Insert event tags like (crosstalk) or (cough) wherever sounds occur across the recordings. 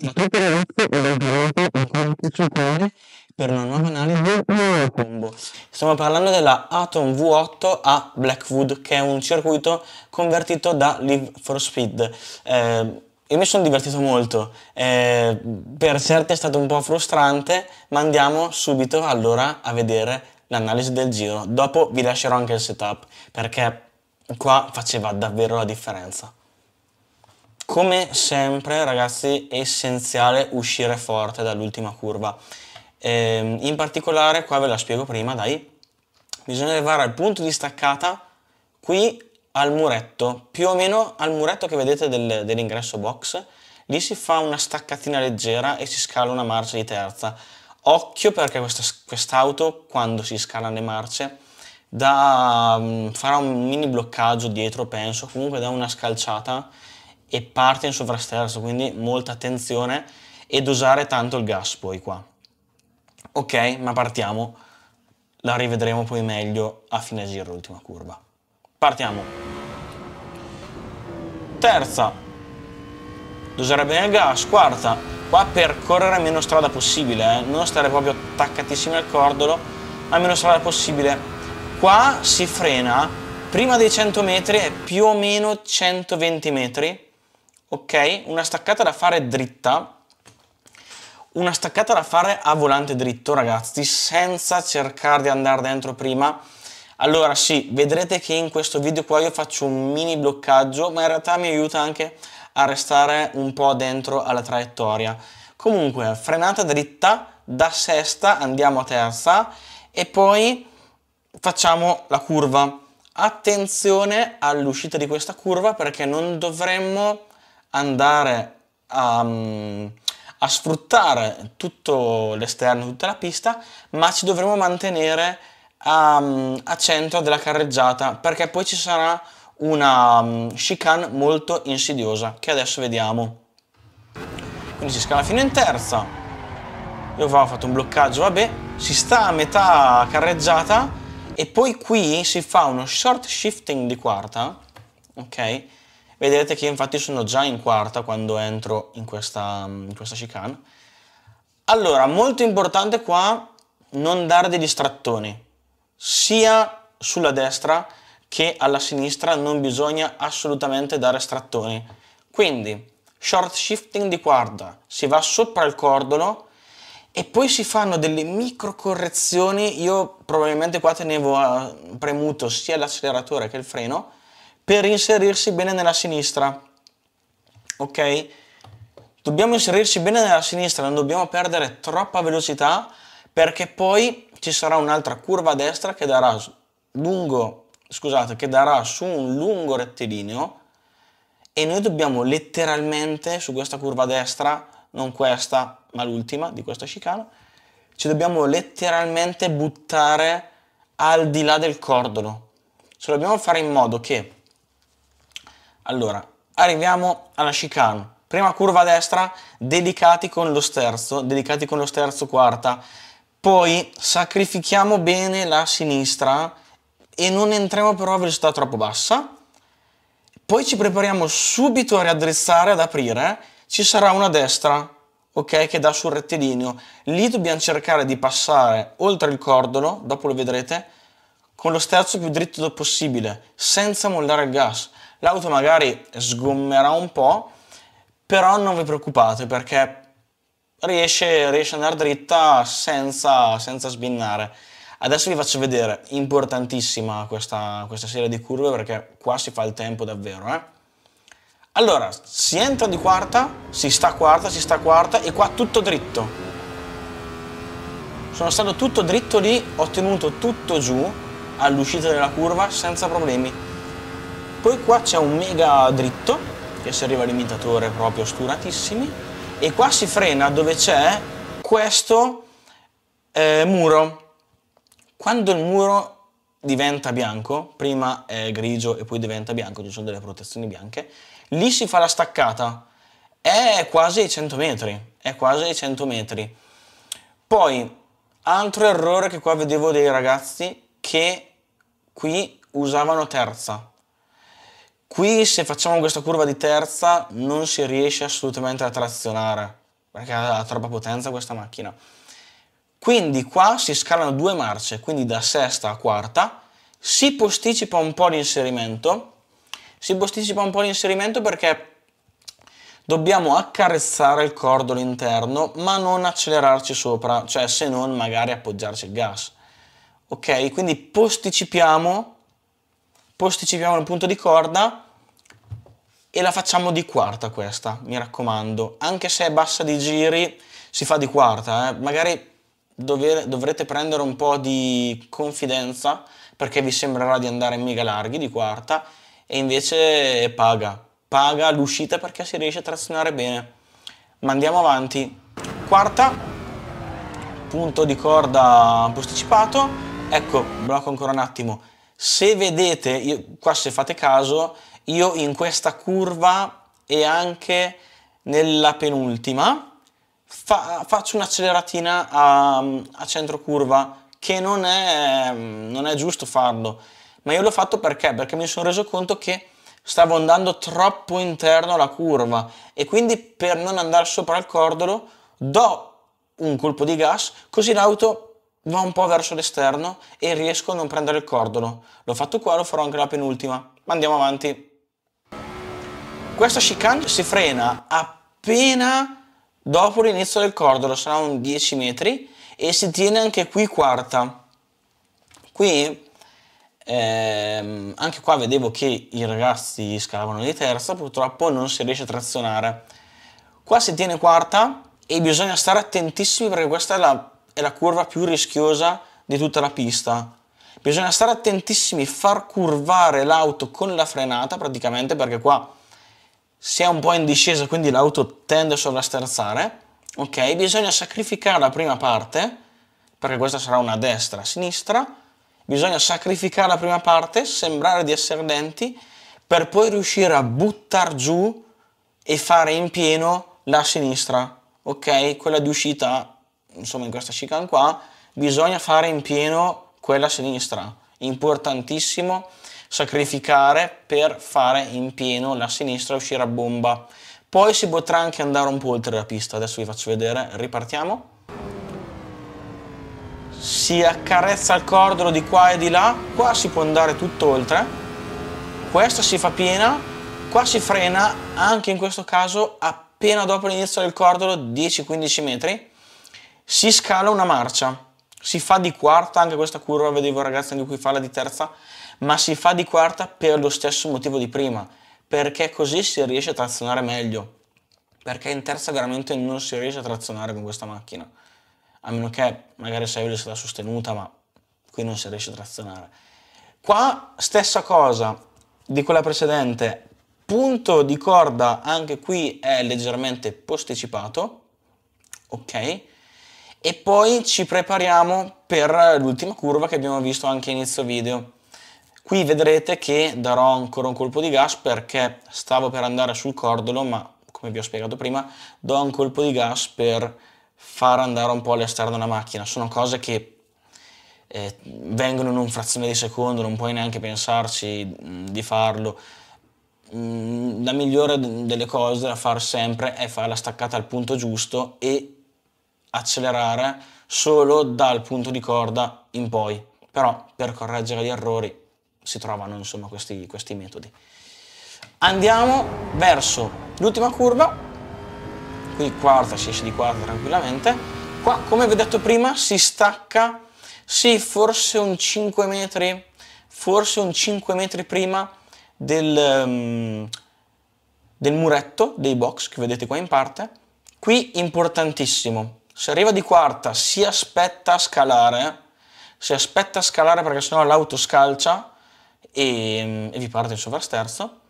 Ma tutto il resto è veramente un complice cuore per una nuova analisi del nuovo combo. Stiamo parlando della Atom V8 a Blackwood, che è un circuito convertito da Live for Speed. Eh, io mi sono divertito molto, eh, per certi è stato un po' frustrante, ma andiamo subito allora a vedere l'analisi del giro. Dopo vi lascerò anche il setup, perché qua faceva davvero la differenza. Come sempre ragazzi è essenziale uscire forte dall'ultima curva. Eh, in particolare, qua ve la spiego prima, dai, bisogna arrivare al punto di staccata qui al muretto, più o meno al muretto che vedete del, dell'ingresso box, lì si fa una staccatina leggera e si scala una marcia di terza. Occhio perché quest'auto quest quando si scala le marce da, um, mm, farà un mini bloccaggio dietro penso, comunque da una scalciata e parte in sovrasterzo, quindi molta attenzione ed usare tanto il gas poi qua. Ok, ma partiamo, la rivedremo poi meglio a fine giro l'ultima curva. Partiamo. Terza, usare bene il gas. Quarta, qua percorrere meno strada possibile, eh? non stare proprio attaccatissimi al cordolo, ma meno strada possibile. Qua si frena prima dei 100 metri è più o meno 120 metri ok? Una staccata da fare dritta, una staccata da fare a volante dritto, ragazzi, senza cercare di andare dentro prima. Allora sì, vedrete che in questo video qua io faccio un mini bloccaggio, ma in realtà mi aiuta anche a restare un po' dentro alla traiettoria. Comunque, frenata dritta, da sesta andiamo a terza e poi facciamo la curva. Attenzione all'uscita di questa curva perché non dovremmo andare a, mm, a sfruttare tutto l'esterno, tutta la pista, ma ci dovremo mantenere a, mm, a centro della carreggiata perché poi ci sarà una mm, chicane molto insidiosa che adesso vediamo. Quindi si scala fino in terza. Io ho fatto un bloccaggio, vabbè, si sta a metà carreggiata e poi qui si fa uno short shifting di quarta, ok? Vedete che infatti sono già in quarta quando entro in questa, mm, in questa chicane. Allora, molto importante qua non dare degli strattoni, sia sulla destra che alla sinistra non bisogna assolutamente dare strattoni. Quindi, short shifting di quarta, si va sopra il cordolo e poi si fanno delle micro correzioni, io probabilmente qua tenevo premuto sia l'acceleratore che il freno, per inserirsi bene nella sinistra. Ok? Dobbiamo inserirsi bene nella sinistra, non dobbiamo perdere troppa velocità perché poi ci sarà un'altra curva a destra che darà, lungo, scusate, che darà su un lungo rettilineo e noi dobbiamo letteralmente su questa curva a destra, non questa ma l'ultima di questa chicana, ci dobbiamo letteralmente buttare al di là del cordolo. Se dobbiamo fare in modo che allora, arriviamo alla chicane. Prima curva a destra, delicati con lo sterzo, delicati con lo sterzo quarta. Poi sacrifichiamo bene la sinistra e non entriamo però a velocità troppo bassa. Poi ci prepariamo subito a riaddrizzare, ad aprire. Ci sarà una destra, ok, che dà sul rettilineo. Lì dobbiamo cercare di passare oltre il cordolo, dopo lo vedrete, con lo sterzo più dritto possibile, senza mollare il gas L'auto magari sgommerà un po', però non vi preoccupate perché riesce, riesce ad andare dritta senza, senza sbinnare. Adesso vi faccio vedere, importantissima questa, questa, serie di curve perché qua si fa il tempo davvero. Eh? Allora, si entra di quarta, si sta quarta, si sta quarta e qua tutto dritto. Sono stato tutto dritto lì, ho tenuto tutto giù all'uscita della curva senza problemi. Poi qua c'è un mega dritto, che si arriva all'imitatore proprio oscuratissimi, e qua si frena dove c'è questo eh, muro. Quando il muro diventa bianco, prima è grigio e poi diventa bianco, ci sono delle protezioni bianche, lì si fa la staccata, è quasi ai 100 metri, è quasi ai 100 metri. Poi, altro errore che qua vedevo dei ragazzi, che qui usavano terza, Qui se facciamo questa curva di terza non si riesce assolutamente a trazionare perché ha troppa potenza questa macchina. Quindi qua si scalano due marce, quindi da sesta a quarta, si posticipa un po' l'inserimento, si posticipa un po' l'inserimento perché dobbiamo accarezzare il cordolo interno ma non accelerarci sopra, cioè se non magari appoggiarci il gas. Ok, quindi posticipiamo posticipiamo il punto di corda e la facciamo di quarta questa, mi raccomando. Anche se è bassa di giri, si fa di quarta. Eh. Magari dovrete prendere un po' di confidenza perché vi sembrerà di andare mega larghi di quarta e invece paga. Paga l'uscita perché si riesce a trazionare bene. Ma andiamo avanti. Quarta, punto di corda posticipato. Ecco, blocco ancora un attimo. Se vedete, io, qua se fate caso, io in questa curva e anche nella penultima fa, faccio un'acceleratina a, a centro curva che non è, non è giusto farlo, ma io l'ho fatto perché? Perché mi sono reso conto che stavo andando troppo interno alla curva e quindi per non andare sopra il cordolo do un colpo di gas così l'auto va un po' verso l'esterno e riesco a non prendere il cordolo. L'ho fatto qua, lo farò anche la penultima. Ma andiamo avanti. Questa chicane si frena appena dopo l'inizio del cordolo, sarà un 10 metri, e si tiene anche qui quarta. Qui, ehm, anche qua vedevo che i ragazzi scalavano di terza, purtroppo non si riesce a trazionare. Qua si tiene quarta e bisogna stare attentissimi perché questa è la è la curva più rischiosa di tutta la pista. Bisogna stare attentissimi, far curvare l'auto con la frenata praticamente perché qua si è un po' in discesa quindi l'auto tende a sovrasterzare. Ok, bisogna sacrificare la prima parte perché questa sarà una destra-sinistra. Bisogna sacrificare la prima parte, sembrare di essere lenti per poi riuscire a buttare giù e fare in pieno la sinistra, ok? Quella di uscita insomma in questa chicane qua, bisogna fare in pieno quella sinistra, importantissimo sacrificare per fare in pieno la sinistra e uscire a bomba. Poi si potrà anche andare un po' oltre la pista, adesso vi faccio vedere, ripartiamo. Si accarezza il cordolo di qua e di là, qua si può andare tutto oltre, questa si fa piena, qua si frena, anche in questo caso appena dopo l'inizio del cordolo 10-15 metri, si scala una marcia, si fa di quarta, anche questa curva vedevo ragazzi anche qui farla di terza, ma si fa di quarta per lo stesso motivo di prima, perché così si riesce a trazionare meglio, perché in terza veramente non si riesce a trazionare con questa macchina, a meno che magari sei velo sostenuta, ma qui non si riesce a trazionare. Qua stessa cosa di quella precedente, punto di corda anche qui è leggermente posticipato, ok? e poi ci prepariamo per l'ultima curva che abbiamo visto anche inizio video. Qui vedrete che darò ancora un colpo di gas perché stavo per andare sul cordolo, ma come vi ho spiegato prima, do un colpo di gas per far andare un po' all'esterno la macchina. Sono cose che eh, vengono in un frazione di secondo, non puoi neanche pensarci mm, di farlo. Mm, la migliore delle cose da fare sempre è fare la staccata al punto giusto e accelerare solo dal punto di corda in poi, però per correggere gli errori si trovano insomma questi, questi metodi. Andiamo verso l'ultima curva, qui quarta si esce di quarta tranquillamente, qua come vi ho detto prima si stacca, sì forse un 5 metri, forse un 5 metri prima del, um, del muretto dei box che vedete qua in parte, qui importantissimo, se arriva di quarta si aspetta a scalare, si aspetta a scalare perché sennò l'auto scalcia e, mm, e vi parte il sovrasterzo,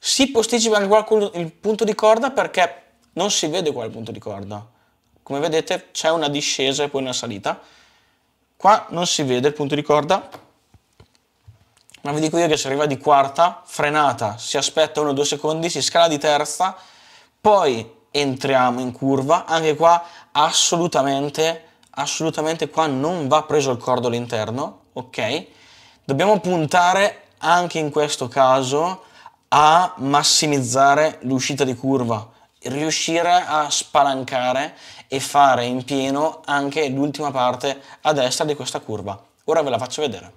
si posticipa il, il punto di corda perché non si vede qual il punto di corda. Come vedete c'è una discesa e poi una salita. Qua non si vede il punto di corda, ma vi dico io che se arriva di quarta, frenata, si aspetta 1-2 secondi, si scala di terza, poi entriamo in curva, anche qua assolutamente, assolutamente qua non va preso il cordo interno, ok? Dobbiamo puntare anche in questo caso a massimizzare l'uscita di curva, riuscire a spalancare e fare in pieno anche l'ultima parte a destra di questa curva. Ora ve la faccio vedere.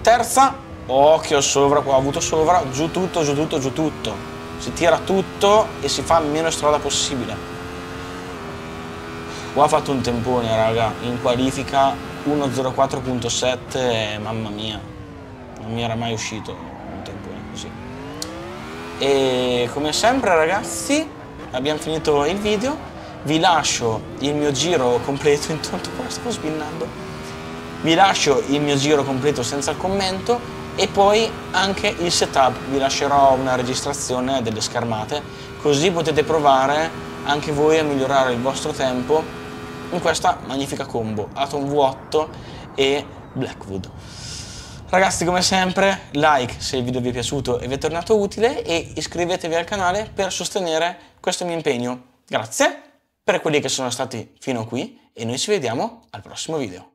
Terza, occhio sovra, qua ho avuto sovra, giù tutto, giù tutto, giù tutto si tira tutto e si fa meno strada possibile. Qua ha fatto un tempone, raga, in qualifica 1.04.7, eh, mamma mia, non mi era mai uscito un tempone così. E come sempre ragazzi, abbiamo finito il video. Vi lascio il mio giro completo, (laughs) intanto qua sto spinnando, Vi lascio il mio giro completo senza commento e poi anche il setup, vi lascerò una registrazione delle schermate così potete provare anche voi a migliorare il vostro tempo in questa magnifica combo Atom V8 e Blackwood. Ragazzi come sempre like se il video vi è piaciuto e vi è tornato utile e iscrivetevi al canale per sostenere questo mio impegno. Grazie per quelli che sono stati fino qui e noi ci vediamo al prossimo video.